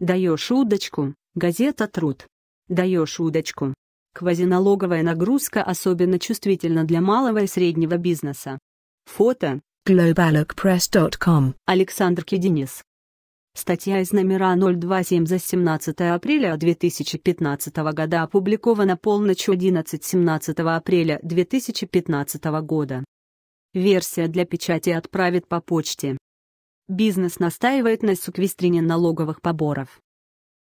Даешь удочку, газета «Труд». Даешь удочку. Квазиналоговая нагрузка особенно чувствительна для малого и среднего бизнеса. Фото globallookpress.com Александр Кединис. Статья из номера 027 за 17 апреля 2015 года опубликована полночь 11 17 апреля 2015 года. Версия для печати отправит по почте. Бизнес настаивает на секвестрине налоговых поборов.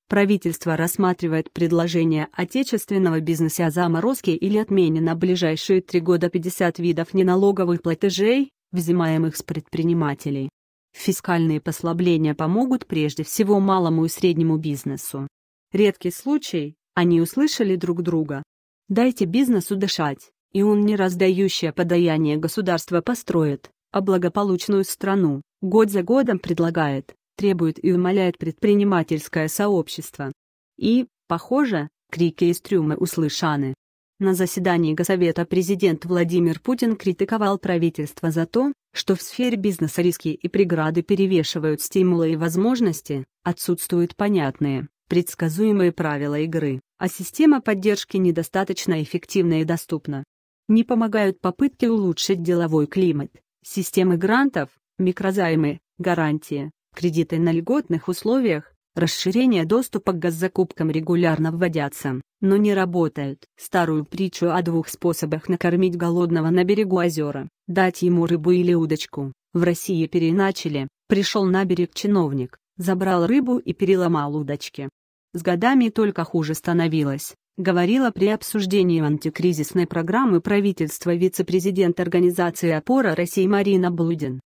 Правительство рассматривает предложение отечественного бизнеса о заморозке или отмене на ближайшие три года 50 видов неналоговых платежей, взимаемых с предпринимателей. Фискальные послабления помогут прежде всего малому и среднему бизнесу. Редкий случай, они услышали друг друга. Дайте бизнесу дышать, и он не раздающее подаяние государства построит, а благополучную страну год за годом предлагает, требует и умоляет предпринимательское сообщество. И, похоже, крики из трюма услышаны. На заседании Госсовета президент Владимир Путин критиковал правительство за то, что в сфере бизнеса риски и преграды перевешивают стимулы и возможности, отсутствуют понятные, предсказуемые правила игры, а система поддержки недостаточно эффективна и доступна. Не помогают попытки улучшить деловой климат, системы грантов, микрозаймы, гарантии, кредиты на льготных условиях, расширение доступа к госзакупкам регулярно вводятся, но не работают. Старую притчу о двух способах накормить голодного на берегу озера, дать ему рыбу или удочку, в России переначали, пришел на берег чиновник, забрал рыбу и переломал удочки. С годами только хуже становилось говорила при обсуждении антикризисной программы правительства вице-президент Организации опора России Марина Блудин.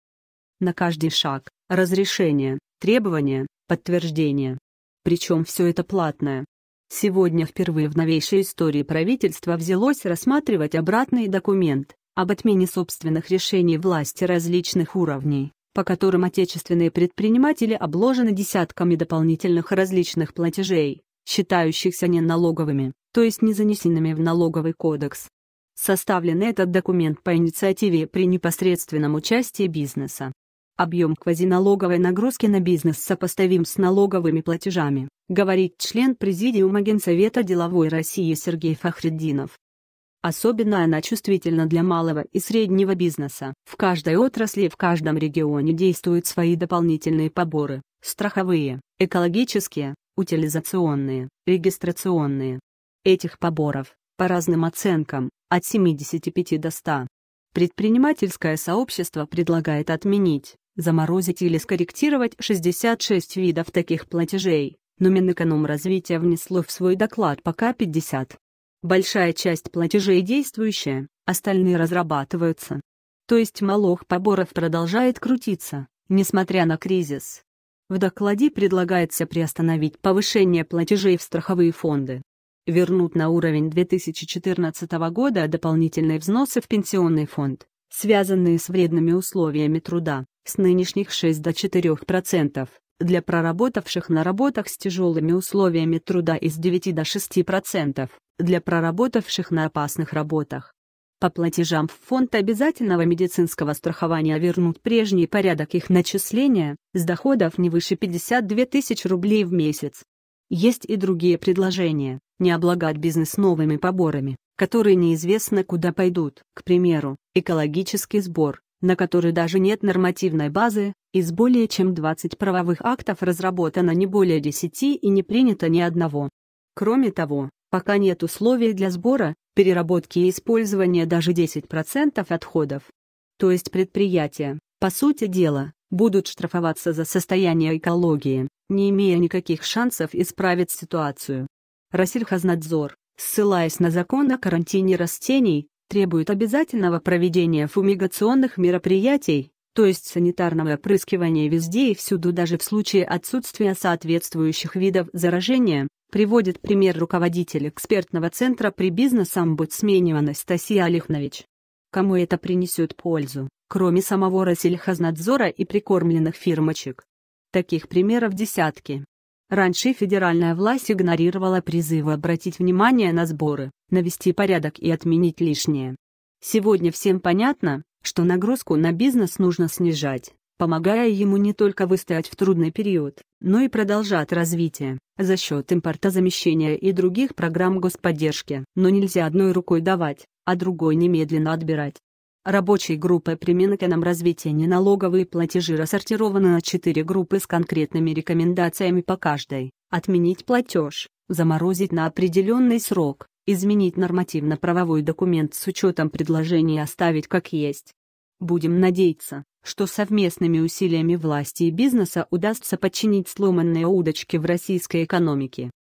На каждый шаг – разрешение, требование, подтверждение. Причем все это платное. Сегодня впервые в новейшей истории правительство взялось рассматривать обратный документ об отмене собственных решений власти различных уровней, по которым отечественные предприниматели обложены десятками дополнительных различных платежей, считающихся не налоговыми, то есть не занесенными в налоговый кодекс. Составлен этот документ по инициативе при непосредственном участии бизнеса, Объем квазиналоговой нагрузки на бизнес сопоставим с налоговыми платежами, говорит член Президиума Генсовета деловой России Сергей Фахреддинов. Особенно она чувствительна для малого и среднего бизнеса. В каждой отрасли и в каждом регионе действуют свои дополнительные поборы – страховые, экологические, утилизационные, регистрационные. Этих поборов, по разным оценкам, от 75 до 100. Предпринимательское сообщество предлагает отменить заморозить или скорректировать 66 видов таких платежей, но Минэкономразвитие внесло в свой доклад пока 50. Большая часть платежей действующая, остальные разрабатываются. То есть молох поборов продолжает крутиться, несмотря на кризис. В докладе предлагается приостановить повышение платежей в страховые фонды. вернуть на уровень 2014 года дополнительные взносы в пенсионный фонд, связанные с вредными условиями труда с нынешних 6 до 4%, для проработавших на работах с тяжелыми условиями труда из 9 до 6%, для проработавших на опасных работах. По платежам в фонд обязательного медицинского страхования вернут прежний порядок их начисления, с доходов не выше 52 тысяч рублей в месяц. Есть и другие предложения, не облагать бизнес новыми поборами, которые неизвестно куда пойдут. К примеру, экологический сбор, на который даже нет нормативной базы, из более чем 20 правовых актов разработано не более 10 и не принято ни одного. Кроме того, пока нет условий для сбора, переработки и использования даже 10% отходов. То есть предприятия, по сути дела, будут штрафоваться за состояние экологии, не имея никаких шансов исправить ситуацию. Россельхознадзор, ссылаясь на закон о карантине растений, требует обязательного проведения фумигационных мероприятий, то есть санитарного опрыскивания везде и всюду даже в случае отсутствия соответствующих видов заражения, приводит пример руководитель экспертного центра при бизнес-омбудсмене Анастасия Олехнович. Кому это принесет пользу, кроме самого Росельхознадзора и прикормленных фирмочек? Таких примеров десятки. Раньше федеральная власть игнорировала призывы обратить внимание на сборы, навести порядок и отменить лишнее. Сегодня всем понятно, что нагрузку на бизнес нужно снижать, помогая ему не только выстоять в трудный период, но и продолжать развитие за счет импортозамещения и других программ господдержки. Но нельзя одной рукой давать, а другой немедленно отбирать. Рабочей группой при Минэкономразвитии неналоговые платежи рассортированы на четыре группы с конкретными рекомендациями по каждой. Отменить платеж, заморозить на определенный срок, изменить нормативно-правовой документ с учетом предложений оставить как есть. Будем надеяться, что совместными усилиями власти и бизнеса удастся подчинить сломанные удочки в российской экономике.